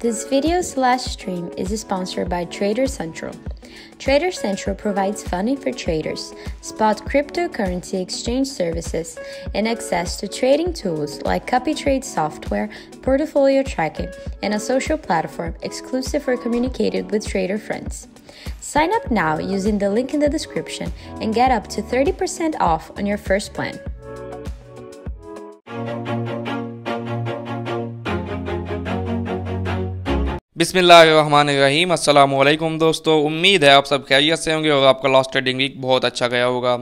This video slash stream is sponsored by Trader Central. Trader Central provides funding for traders, spot cryptocurrency exchange services, and access to trading tools like CopyTrade software, portfolio tracking, and a social platform exclusive for communicated with trader friends. Sign up now using the link in the description and get up to 30% off on your first plan. बिसमीम अल्लाम दोस्तों उम्मीद है आप सब खैरियत से होंगे और आपका लास्ट ट्रेडिंग वीक बहुत अच्छा गया होगा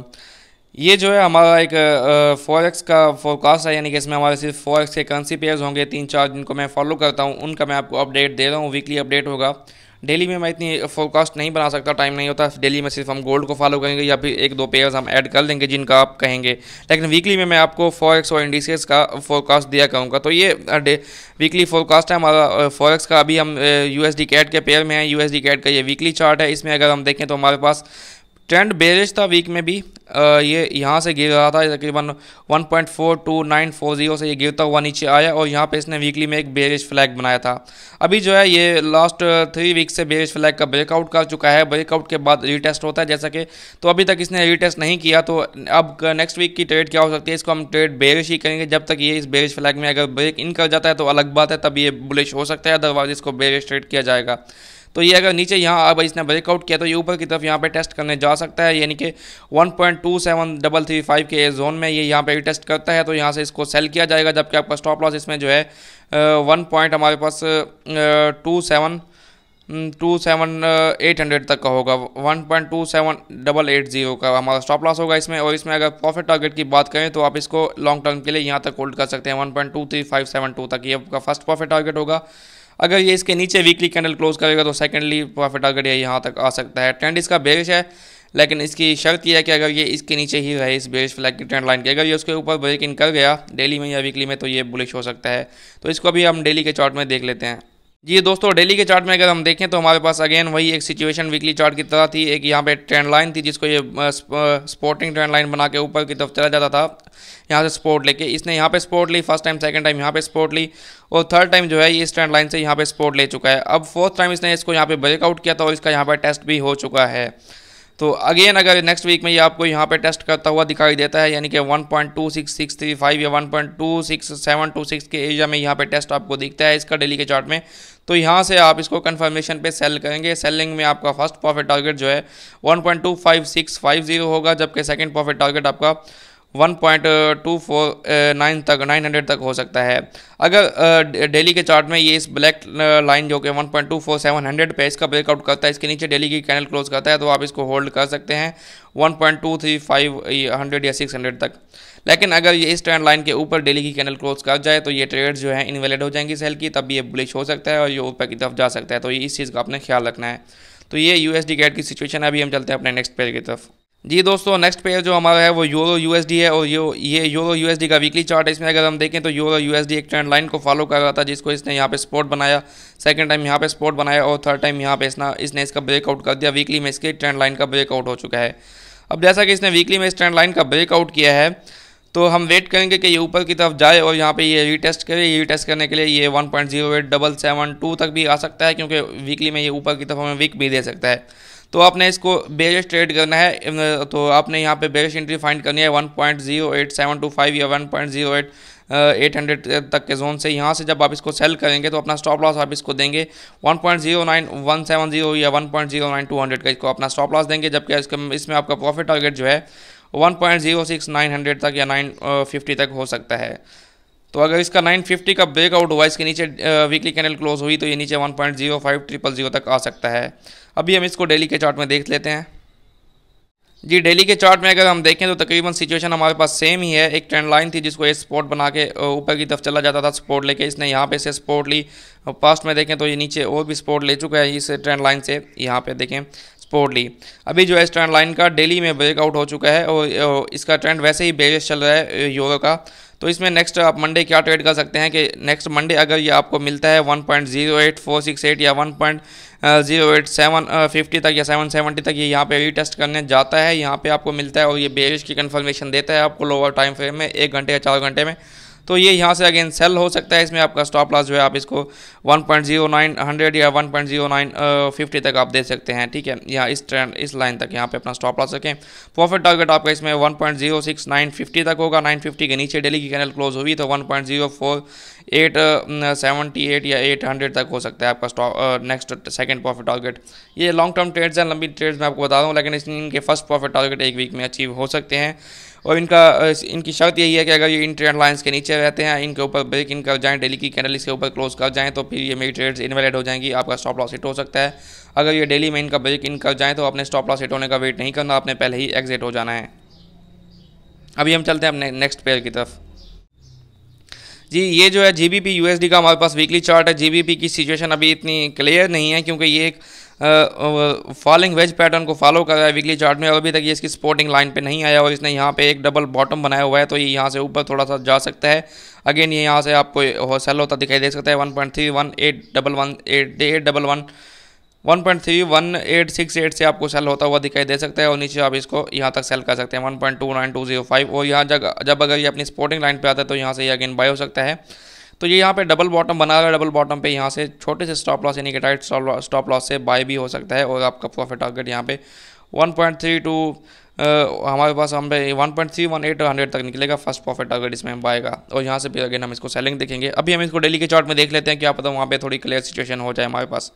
ये जो है हमारा एक फॉरेक्स का फोरकास्ट है यानी कि इसमें हमारे सिर्फ फॉरेक्स के करेंसी पेयर्स होंगे तीन चार जिनको मैं फॉलो करता हूँ उनका मैं आपको अपडेट दे रहा हूँ वीकली अपडेट होगा डेली में मैं इतनी फोरकास्ट नहीं बना सकता टाइम नहीं होता डेली में सिर्फ हम गोल्ड को फॉलो करेंगे या फिर एक दो पेयर्स हम ऐड कर लेंगे जिनका आप कहेंगे लेकिन वीकली में मैं आपको फॉरेक्स और इंडिसेस का फोरकास्ट दिया करूँगा तो ये वीकली फोरकास्ट है हमारा फॉरेक्स का अभी हम यू एस कैट के पेयर में है यू एस कैट का ये वीकली चार्ट है इसमें अगर हम देखें तो हमारे पास ट्रेंड बेरिश था वीक में भी आ, ये यहाँ से गिर रहा था तकरीबन 1.42940 से ये गिरता हुआ नीचे आया और यहाँ पे इसने वीकली में एक बेरिश फ्लैग बनाया था अभी जो है ये लास्ट थ्री वीक से बेरिश फ्लैग का ब्रेकआउट कर चुका है ब्रेकआउट के बाद रीटेस्ट होता है जैसा कि तो अभी तक इसने रीटेस्ट नहीं किया तो अब नेक्स्ट वीक की ट्रेड क्या हो सकती है इसको हम ट्रेड बेरिश ही करेंगे जब तक ये इस बेरिश फ्लैग में अगर ब्रेक इन कर जाता है तो अलग बात है तब ये बुलिश हो सकता है अदरवाइज इसको बेरिश ट्रेड किया जाएगा तो ये अगर नीचे यहाँ अब इसने ब्रेकआउट किया तो ये ऊपर की तरफ यहाँ पे टेस्ट करने जा सकता है यानी कि फाइव के जोन में ये यहाँ पे भी टेस्ट करता है तो यहाँ से इसको सेल किया जाएगा जबकि आपका स्टॉप लॉस इसमें जो है वन पॉइंट हमारे पास two seven two seven eight hundred तक का होगा one point two seven double eight zero का हमारा स्टॉप लॉस होगा इसमें और इसमें अगर प्रॉफिट टारगेट की बात करें तो आप इसको लॉन्ग टर्म के लिए यहाँ तक होल्ड कर सकते हैं one point two three five seven two तक ये आपका फर्स्ट प्रॉफिट टारगेट होगा अगर ये इसके नीचे वीकली कैंडल क्लोज करेगा तो सेकेंडली प्रॉफिट टारगेट यहाँ तक आ सकता है ट्रेंड इसका बेरिश है लेकिन इसकी शर्त यह है कि अगर ये इसके नीचे ही रहे इस बेरिश फ्लैग की ट्रेंड लाइन के अगर ये उसके ऊपर ब्रेक इन कर गया डेली में या वीकली में तो ये बुलिश हो सकता है तो इसको भी हम डेली के चार्ट में देख लेते हैं जी दोस्तों डेली के चार्ट में अगर हम देखें तो हमारे पास अगेन वही एक सिचुएशन वीकली चार्ट की तरह थी एक यहाँ पे ट्रेंड लाइन थी जिसको ये स्पोर्टिंग ट्रेंड लाइन बना के ऊपर की तरफ चला जाता था यहाँ से स्पोर्ट लेके इसने यहाँ पे स्पोर्ट ली फर्स्ट टाइम सेकंड टाइम यहाँ पे स्पोर्ट ली और थर्ड टाइम जो है इस ट्रेंड लाइन से यहाँ पर स्पोर्ट ले चुका है अब फोर्थ टाइम इसने इसको यहाँ पर ब्रेकआउट किया था और इसका यहाँ पर टेस्ट भी हो चुका है तो अगेन अगर नेक्स्ट वीक में ये आपको यहाँ पे टेस्ट करता हुआ दिखाई देता है यानी कि 1.26635 या 1.26726 के एरिया में यहाँ पे टेस्ट आपको दिखता है इसका डेली के चार्ट में तो यहाँ से आप इसको कन्फर्मेशन पे सेल करेंगे सेलिंग में आपका फर्स्ट प्रॉफिट टारगेट जो है 1.25650 होगा जबकि सेकंड प्रॉफिट टारगेट आपका one point two four nine तक नाइन हंड्रेड तक हो सकता है अगर डेली uh, के चार्ट में ये इस ब्लैक लाइन uh, जो कि one point two four seven hundred पे इसका ब्रेकआउट करता है इसके नीचे डेली की कैनल क्लोज करता है तो आप इसको होल्ड कर सकते हैं one point two three five hundred या सिक्स हंड्रेड तक लेकिन अगर ये इस ट्रेंड लाइन के ऊपर डेली की कैनल क्लोज कर जाए तो ये ट्रेड जो है इनवैलिड हो जाएंगी सेल की तब ये ब्लिश हो सकता है और ये ऊपर की तरफ जा सकता है तो ये इस चीज़ का आपने ख्याल रखना है तो ये यू एस डी की सिचुएशन है अभी हम चलते हैं अपने नेक्स्ट पेज की तरफ जी दोस्तों नेक्स्ट पेयर जो हमारा है वो यूरो यूएसडी है और यो ये यूरो यूएसडी का वीकली चार्ट है इसमें अगर हम देखें तो यूरो यूएसडी एक ट्रेंड लाइन को फॉलो कर रहा था जिसको इसने यहाँ पे स्पोर्ट बनाया सेकंड टाइम यहाँ पे स्पोर्ट बनाया और थर्ड टाइम यहाँ पे इसना इसने इसका ब्रेकआउट कर दिया वीकली में इसके ट्रेंड लाइन का ब्रेकआउट हो चुका है अब जैसा कि इसने वीकली में इस ट्रेंड लाइन का ब्रेकआउट किया है तो हम वेट करेंगे कि ये ऊपर की तरफ जाए और यहाँ पे ये रीटेस्ट करे ये रीटेस्ट करने के लिए ये one point zero eight double seven two तक भी आ सकता है क्योंकि वीकली में ये ऊपर की तरफ हमें वीक भी दे सकता है तो आपने इसको बेरिश ट्रेड करना है तो आपने यहाँ पे बेरिश इंट्री फाइंड करनी है one point zero eight seven two five या one point zero eight eight hundred तक के जोन से यहाँ से जब आप इसको सेल करेंगे तो अपना स्टॉप लॉस आप इसको देंगे one point zero nine one seven zero या one point zero nine two hundred का इसको अपना स्टॉप लॉस देंगे जबकि इसके इसमें आपका प्रॉफिट टारगेट जो है one point zero six nine hundred तक या नाइन फिफ्टी तक हो सकता है तो अगर इसका 950 का ब्रेकआउट हुआ इसके नीचे वीकली कैंडल क्लोज हुई तो ये नीचे 1.05 ट्रिपल जीरो तक आ सकता है अभी हम इसको डेली के चार्ट में देख लेते हैं जी डेली के चार्ट में अगर हम देखें तो तकरीबन सिचुएशन हमारे पास सेम ही है एक ट्रेंड लाइन थी जिसको ये स्पोर्ट बना के ऊपर की तरफ चला जाता था स्पोर्ट लेके इसने यहाँ पे से स्पोर्ट ली पास्ट में देखें तो ये नीचे और भी स्पोर्ट ले चुका है इस ट्रेंड लाइन से यहाँ पे देखें स्पोर्टली अभी जो है इस ट्रेंड लाइन का डेली में ब्रेकआउट हो चुका है और इसका ट्रेंड वैसे ही बेस चल रहा है यूरो का तो इसमें नेक्स्ट आप मंडे क्या ट्रेड कर सकते हैं कि नेक्स्ट मंडे अगर ये आपको मिलता है 1.08468 या 1.08750 तक या 770 तक ये यहाँ पे रीटेस्ट करने जाता है यहाँ पे आपको मिलता है और ये बेरिश की कन्फर्मेशन देता है आपको लोअर टाइम फ्रेम में एक घंटे या चार घंटे में तो ये यहाँ से अगेन सेल हो सकता है इसमें आपका स्टॉप लॉस जो है आप इसको 1.0900 या 1.0950 तक आप दे सकते हैं ठीक है यहाँ इस ट्रेंड इस लाइन तक यहाँ पे अपना स्टॉप लॉस रखें प्रॉफिट टारगेट आपका इसमें 1.06950 तक होगा 950 के नीचे डेली की कैनल क्लोज हुई तो 1.04878 या 800 तक हो सकता है आपका stop next second profit target ये लॉन्ग टर्म ट्रेड्स हैं लंबी ट्रेड्स मैं आपको बता दूँ लेकिन इनके फर्स्ट प्रॉफिट टारगेट एक वीक में अचीव हो सकते हैं और इनका इनकी शर्त यही है कि अगर ये इन ट्रेड लाइन्स के नीचे रहते हैं इनके ऊपर ब्रेक इन कर जाएँ डेली की कैंडल इसके ऊपर क्लोज कर जाएँ तो फिर ये मेरी ट्रेड्स इनवैलिड हो जाएंगी आपका स्टॉप लॉस हिट हो सकता है अगर ये डेली में इनका ब्रेक इन कर जाएँ तो आपने स्टॉप लॉस हिट होने का वेट नहीं करना आपने पहले ही एग्जिट हो जाना है अभी हम चलते हैं अपने नेक्स्ट पेयर की तरफ जी ये जो है जी बी पी का हमारे पास वीकली चार्ट है जी बी पी की सिचुएशन अभी इतनी क्लियर नहीं है क्योंकि ये एक फॉलिंग वेज पैटर्न को फॉलो कर रहा है वीकली चार्ट में और अभी तक ये इसकी स्पोर्टिंग लाइन पे नहीं आया और इसने यहाँ पे एक डबल बॉटम बनाया हुआ है तो ये यहाँ से ऊपर थोड़ा सा जा सकता है अगेन ये यहाँ से आपको सेल होता दिखाई दे सकता है one point three one eight double one eight eight double one one point three one eight six eight से आपको सेल होता हुआ दिखाई दे सकता है और नीचे आप इसको यहाँ तक सेल कर सकते हैं one point two nine two zero five और यहाँ जब जब अगर ये अपनी स्पोर्टिंग लाइन पर आता है तो यहाँ से ये अगेन बाय हो सकता है तो ये यहाँ पे डबल बॉटम बना रहा है डबल बॉटम पे यहाँ से छोटे से स्टॉप लॉस यानी कि टाइट स्टॉप लॉस से बाय भी हो सकता है और आपका प्रॉफिट टारगेट यहाँ पे 1.32 हमारे पास हम one point three one eight तक निकलेगा फर्स्ट प्रॉफिट टारगेट इसमें हम बाएगा और यहाँ से फिर अगेन हम इसको सेलिंग देखेंगे अभी हम इसको डेली के चार्ट में देख लेते हैं क्या पता वहाँ पर थोड़ी क्लियर सिचुएशन हो जाए हमारे पास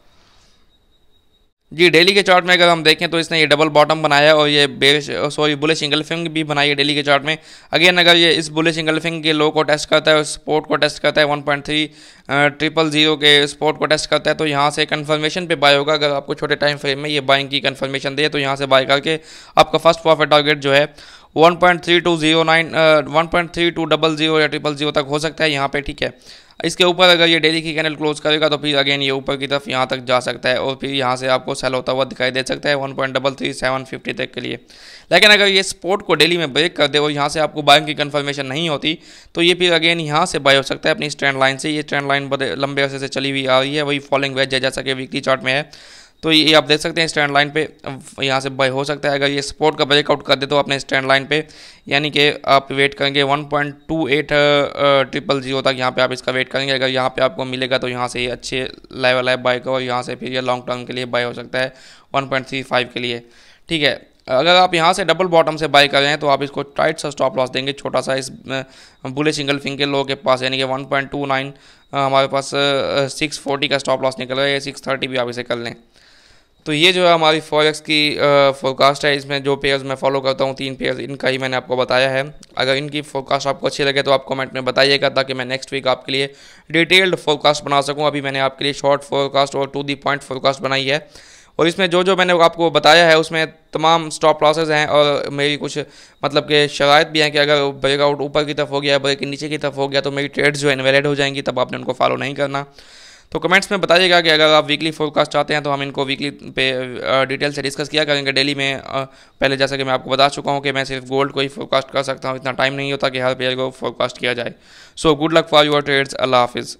जी डेली के चार्ट में अगर हम देखें तो इसने ये डबल बॉटम बनाया और ये base sorry bullish engulfing भी बनाई है डेली के चार्ट में अगेन अगर ये इस बुलिश सिंगल फिंग के लो को टेस्ट करता है सपोर्ट को टेस्ट करता है one point three triple zero के सपोर्ट को टेस्ट करता है तो यहाँ से कन्फर्मेशन पे बाय होगा अगर आपको छोटे टाइम फ्रेम में ये बाइंग की कन्फर्मेशन दे तो यहाँ से बाय करके आपका फर्स्ट प्रॉफिट टारगेट जो है one point three two zero nine one point three two double zero या ट्रिपल जीरो तक हो सकता है यहाँ पर ठीक है इसके ऊपर अगर ये डेली की कैनल क्लोज करेगा तो फिर अगेन ये ऊपर की तरफ यहाँ तक जा सकता है और फिर यहाँ से आपको सेल होता हुआ दिखाई दे सकता है one point double three seven fifty तक के लिए लेकिन अगर ये स्पोर्ट को डेली में ब्रेक कर दे और यहाँ से आपको बाइंग की कन्फर्मेशन नहीं होती तो ये फिर अगेन यहाँ से बाय हो सकता है अपनी स्ट्रैंड लाइन से ये स्ट्रैंड लाइन बड़े लंबे अरसे से चली हुई आ रही है वही फॉलोइंग वेज जैसा कि वीकली चार्ट में है तो ये आप देख सकते हैं स्टैंड लाइन पे यहाँ से बाई हो सकता है अगर ये सपोर्ट का ब्रेकआउट कर दे तो अपने स्टैंड लाइन पे यानी कि आप वेट करेंगे 1.28 ट्रिपल जीरो तक यहाँ पे आप इसका वेट करेंगे अगर यहाँ पे आपको मिलेगा तो यहाँ से ये अच्छे लेवल है बाई का और यहाँ से फिर ये लॉन्ग टर्म के लिए बाई हो सकता है वन के लिए ठीक है अगर आप यहाँ से डबल बॉटम से बाई कर रहे हैं तो आप इसको टाइट सा स्टॉप लॉस देंगे छोटा सा इस बुले सिंगल फिंग के लोगों के पास यानी कि 1.29 हमारे पास 640 का स्टॉप लॉस निकल रहा है या 630 भी आप इसे कर लें तो ये जो है हमारी फॉरेक्स की फोरकास्ट है इसमें जो पेयर्स मैं फॉलो करता हूँ तीन पेयर्स इनका ही मैंने आपको बताया है अगर इनकी फोरकास्ट आपको अच्छी लगे तो आप कमेंट में बताइएगा ताकि मैं नेक्स्ट वीक आपके लिए डिटेल्ड फोरकास्ट बना सकूँ अभी मैंने आपके लिए शॉर्ट फोरकास्ट और टू दी पॉइंट फोरकास्ट बनाई है और इसमें जो जो मैंने आपको बताया है उसमें तमाम स्टॉप लॉसेज हैं और मेरी कुछ मतलब के शरात भी हैं कि अगर ब्रेकआउट ऊपर की तरफ हो गया ब्रेक नीचे की तरफ हो गया तो मेरी ट्रेड्स जो है हो जाएंगी तब आपने उनको फॉलो नहीं करना तो कमेंट्स में बताइएगा कि अगर आप वीकली फोरकास्ट चाहते हैं तो हम इनको वीकली पे डिटेल से डिस्कस किया करेंगे डेली में पहले जैसा कि मैं आपको बता चुका हूँ कि मैं सिर्फ गोल्ड को ही फोरकास्ट कर सकता हूँ इतना टाइम नहीं होता कि हर पेयर को फोरकास्ट किया जाए so good luck for your trades अल्लाह हाफिज़